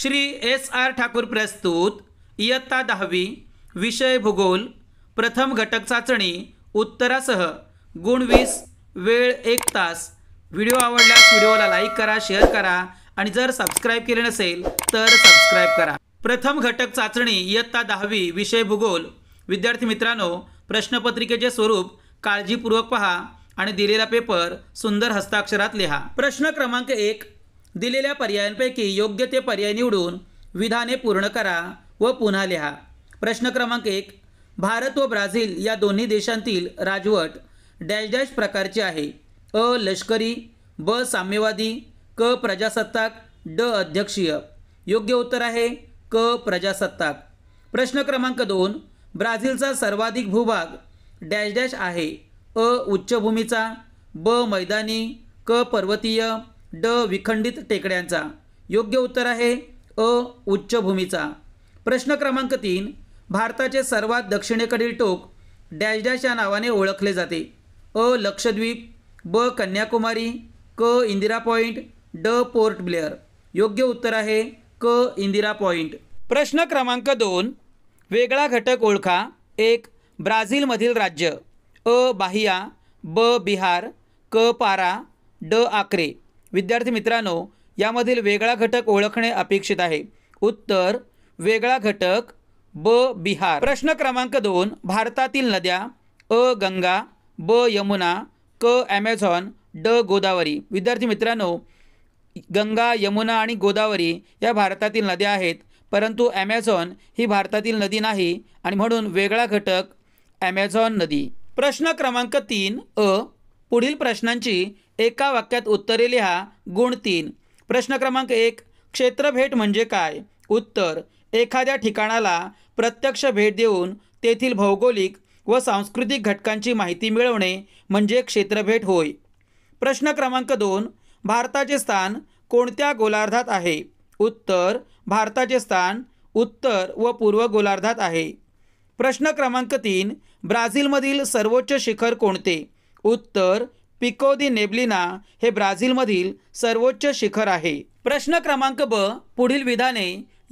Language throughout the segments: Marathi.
श्री एस आर ठाकूर प्रस्तुत इयत्ता दहावी विषय भूगोल प्रथम घटक चाचणी उत्तरासह गुण वीस वेळ एक तास व्हिडिओ आवडल्यास व्हिडिओला लाईक करा शेअर करा आणि जर सबस्क्राईब केले नसेल तर सबस्क्राईब करा प्रथम घटक चाचणी इयत्ता दहावी विषय भूगोल विद्यार्थी मित्रांनो प्रश्नपत्रिकेचे स्वरूप काळजीपूर्वक पहा आणि दिलेला पेपर सुंदर हस्ताक्षरात लिहा प्रश्न क्रमांक एक दिलेल्या पर्यायांपैकी योग्य ते पर्याय निवडून विधाने पूर्ण करा व पुन्हा लिहा प्रश्न क्रमांक एक भारत व ब्राझील या दोन्ही देशांतील राजवट डॅश डॅश प्रकारची आहे अ लष्करी ब साम्यवादी क प्रजासत्ताक ड अध्यक्षीय योग्य उत्तर आहे क प्रजासत्ताक प्रश्न क्रमांक दोन ब्राझीलचा सर्वाधिक भूभाग डॅश डॅश आहे अ उच्चभूमीचा ब मैदानी क पर्वतीय ड विखंडित टेकड्यांचा योग्य उत्तर आहे अ उच्चभूमीचा प्रश्न क्रमांक तीन भारताचे सर्वात दक्षिणेकडील टोक डॅश डॅश या नावाने ओळखले जाते अ लक्षद्वीप ब कन्याकुमारी क इंदिरा पॉईंट ड पोर्ट ब्लेअर योग्य उत्तर आहे क इंदिरा पॉईंट प्रश्न क्रमांक दोन वेगळा घटक ओळखा एक ब्राझीलमधील राज्य अ बाहिया ब बिहार क पारा ड आक्रे विद्यार्थी मित्रांनो यामधील वेगळा घटक ओळखणे अपेक्षित आहे उत्तर वेगळा घटक ब बिहार प्रश्न क्रमांक दोन भारतातील नद्या अ गंगा ब यमुना क ॲमेझॉन ड गोदावरी विद्यार्थी मित्रांनो गंगा यमुना आणि गोदावरी या भारतातील नद्या आहेत परंतु ॲमेझॉन ही भारतातील नदी नाही आणि म्हणून वेगळा घटक ॲमेझॉन नदी प्रश्न क्रमांक तीन अ पुढील प्रश्नांची एका वाक्यात उत्तरे लिहा गुण तीन प्रश्न क्रमांक एक क्षेत्रभेट म्हणजे काय उत्तर एखाद्या ठिकाणाला प्रत्यक्ष भेट देऊन तेथील भौगोलिक व सांस्कृतिक घटकांची माहिती मिळवणे म्हणजे क्षेत्रभेट होय प्रश्न क्रमांक दोन भारताचे स्थान कोणत्या गोलार्धात आहे उत्तर भारताचे स्थान उत्तर व पूर्व गोलार्धात आहे प्रश्न क्रमांक तीन ब्राझीलमधील सर्वोच्च शिखर कोणते उत्तर पिको दी नेब्लिना हे ब्राझीलमधील सर्वोच्च शिखर आहे प्रश्न क्रमांक ब पुढील विधाने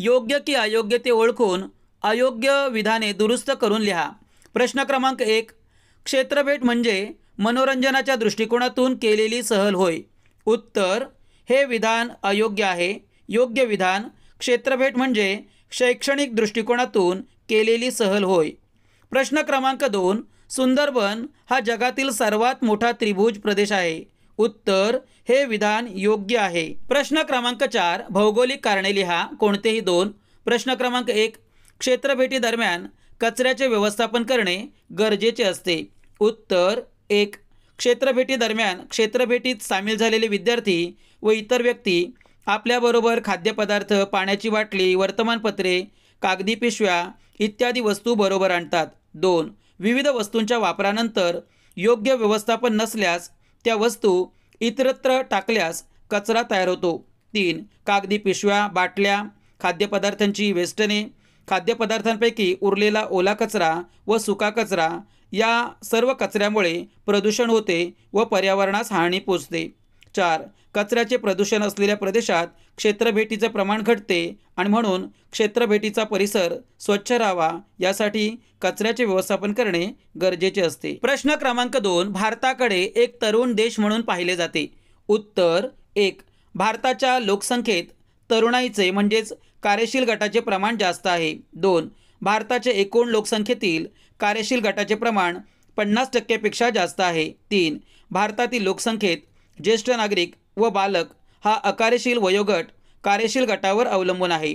योग्य की अयोग्य ते ओळखून अयोग्य विधाने दुरुस्त करून लिहा प्रश्न क्रमांक एक क्षेत्रभेट म्हणजे मनोरंजनाच्या दृष्टिकोनातून केलेली सहल होय उत्तर हे विधान अयोग्य आहे योग्य विधान क्षेत्रभेट म्हणजे शैक्षणिक दृष्टिकोनातून केलेली सहल होय प्रश्न क्रमांक दोन सुंदरबन हा जगातील सर्वात मोठा त्रिभुज प्रदेश आहे उत्तर हे विधान योग्य आहे प्रश्न क्रमांक चार भौगोलिक कारणे लिहा कोणतेही दोन प्रश्न क्रमांक एक दरम्यान कचऱ्याचे व्यवस्थापन करणे गरजेचे असते उत्तर एक दरम्यान क्षेत्रभेटीत सामील झालेले विद्यार्थी व इतर व्यक्ती आपल्याबरोबर खाद्यपदार्थ पाण्याची बाटली वर्तमानपत्रे कागदी पिशव्या इत्यादी वस्तू बरोबर आणतात दोन विविध वस्तूंच्या वापरानंतर योग्य व्यवस्थापन नसल्यास त्या वस्तू इतरत्र टाकल्यास कचरा तयार होतो तीन कागदी पिशव्या बाटल्या खाद्यपदार्थांची वेस्टने खाद्यपदार्थांपैकी उरलेला ओला कचरा व सुका कचरा या सर्व कचऱ्यामुळे प्रदूषण होते व पर्यावरणास हानी पोचते चार कचऱ्याचे प्रदूषण असलेल्या प्रदेशात क्षेत्रभेटीचे प्रमाण घटते आणि म्हणून क्षेत्रभेटीचा परिसर स्वच्छ राहावा यासाठी कचऱ्याचे व्यवस्थापन करणे गरजेचे असते प्रश्न क्रमांक दोन भारताकडे एक तरुण देश म्हणून पाहिले जाते उत्तर एक भारताच्या लोकसंख्येत तरुणाईचे म्हणजेच कार्यशील गटाचे प्रमाण जास्त आहे दोन भारताचे एकूण लोकसंख्येतील कार्यशील गटाचे प्रमाण पन्नास टक्क्यापेक्षा जास्त आहे तीन भारतातील लोकसंख्येत ज्येष्ठ नागरिक व बालक हा अकार्यशील वयोगट कार्यशील गटावर अवलंबून आहे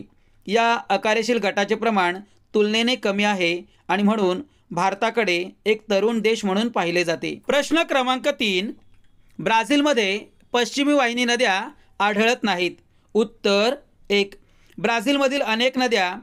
या अकार्यशील गटाचे प्रमाण तुलनेने कमी आहे आणि म्हणून भारताकडे एक तरुण देश म्हणून पाहिले जाते प्रश्न क्रमांक तीन ब्राझीलमध्ये पश्चिमी वाहिनी नद्या आढळत नाहीत उत्तर एक ब्राझीलमधील अनेक नद्या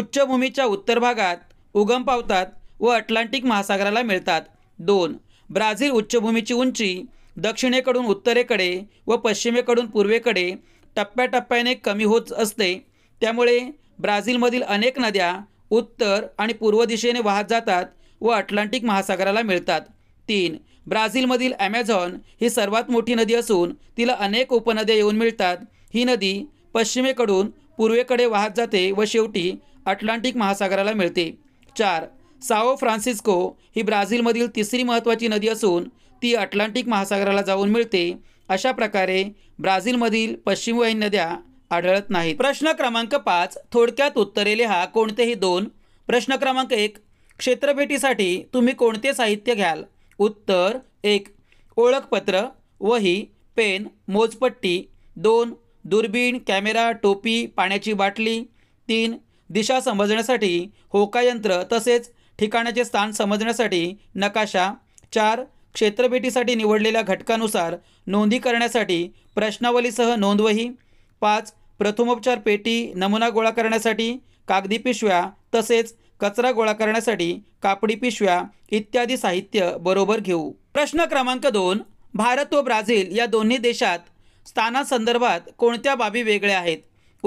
उच्चभूमीच्या उत्तर भागात उगम पावतात व अटलांटिक महासागराला मिळतात दोन ब्राझील उच्चभूमीची उंची दक्षिणेकडून उत्तरेकडे व पश्चिमेकडून पूर्वेकडे टप्प्याटप्प्याने कमी होत असते त्यामुळे ब्राझीलमधील अनेक नद्या उत्तर आणि पूर्व दिशेने वाहत जातात व अटलांटिक महासागराला मिळतात तीन ब्राझीलमधील ॲमेझॉन ही सर्वात मोठी नदी असून तिला अनेक उपनद्या येऊन मिळतात ही नदी पश्चिमेकडून पूर्वेकडे वाहत जाते व शेवटी अटलांटिक महासागराला मिळते चार साओ फ्रान्सिस्को ही ब्राझीलमधील तिसरी महत्त्वाची नदी असून ती अटलांटिक महासागराला जाऊन मिळते अशा प्रकारे ब्राझीलमधील पश्चिमवाईन नद्या आढळत नाहीत प्रश्न क्रमांक पाच थोडक्यात उत्तरे लिहा कोणतेही दोन प्रश्न क्रमांक एक क्षेत्रभेटीसाठी तुम्ही कोणते साहित्य घ्याल उत्तर एक ओळखपत्र वही पेन मोजपट्टी दोन दुर्बीण कॅमेरा टोपी पाण्याची बाटली तीन दिशा समजण्यासाठी होकायंत्र तसेच ठिकाणाचे स्थान समजण्यासाठी नकाशा चार क्षेत्रभेटीसाठी निवडलेल्या घटकानुसार नोंदी करण्यासाठी प्रश्नावलीसह नोंदवही पाच प्रथमोपचार पेटी नमुना गोळा करण्यासाठी कागदी पिशव्या तसेच कचरा गोळा करण्यासाठी कापडी पिशव्या इत्यादी साहित्य बरोबर घेऊ प्रश्न क्रमांक दोन भारत व ब्राझील या दोन्ही देशात स्थानासंदर्भात कोणत्या बाबी वेगळ्या आहेत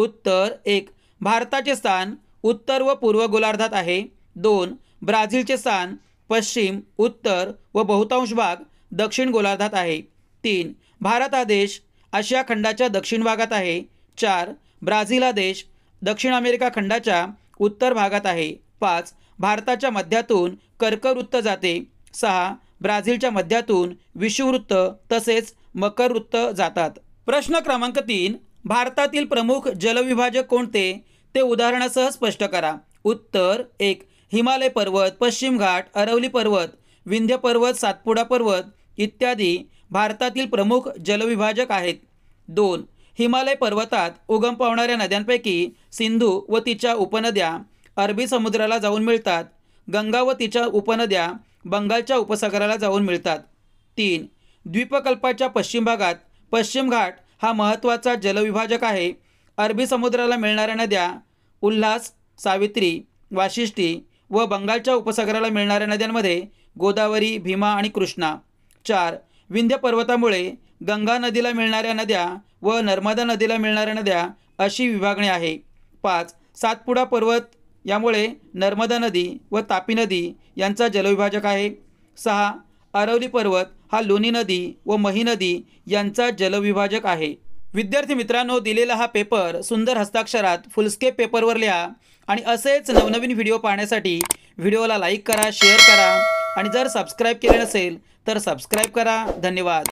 उत्तर एक भारताचे स्थान उत्तर व पूर्व गोलार्धात आहे दोन ब्राझीलचे स्थान पश्चिम उत्तर व बहुतांश भाग दक्षिण गोलार्धात आहे तीन भारत हा देश आशिया खंडाच्या दक्षिण भागात आहे चार ब्राझील हा देश दक्षिण अमेरिका खंडाच्या उत्तर भागात आहे पाच भारताच्या मध्यातून कर्कवृत्त जाते सहा ब्राझीलच्या मध्यातून विषुवृत्त तसेच मकरवृत्त जातात प्रश्न क्रमांक तीन भारतातील प्रमुख जलविभाजक कोणते ते उदाहरणासह स्पष्ट करा उत्तर एक हिमालय पर्वत पश्चिम घाट अरवली पर्वत विंध्य पर्वत सातपुडा पर्वत इत्यादी भारतातील प्रमुख जलविभाजक आहेत दोन हिमालय पर्वतात उगम पावणाऱ्या नद्यांपैकी सिंधू व तिच्या उपनद्या अरबी समुद्राला जाऊन मिळतात गंगा व तिच्या उपनद्या बंगालच्या उपसागराला जाऊन मिळतात तीन द्वीपकल्पाच्या पश्चिम भागात पश्चिम घाट हा महत्त्वाचा जलविभाजक आहे अरबी समुद्राला मिळणाऱ्या नद्या उल्हास सावित्री वाशिष्ठी व बंगालच्या उपसागराला मिळणाऱ्या नद्यांमध्ये गोदावरी भीमा आणि कृष्णा चार विंध्य पर्वतामुळे गंगा नदीला मिळणाऱ्या नद्या व नर्मदा नदीला मिळणाऱ्या नद्या अशी विभागणी आहे पाच सातपुडा पर्वत यामुळे नर्मदा नदी व तापी नदी यांचा जलविभाजक आहे सहा अरवली पर्वत हा लोणी नदी व मही नदी यांचा जलविभाजक आहे विद्यार्थी मित्रांनो दिलेला हा पेपर सुंदर हस्ताक्षरात फुलस्केप पेपरवर लिहा आणि असेच नवनवीन व्हिडिओ पाहण्यासाठी व्हिडिओला लाईक करा शेअर करा आणि जर सबस्क्राईब केले नसेल तर सबस्क्राईब करा धन्यवाद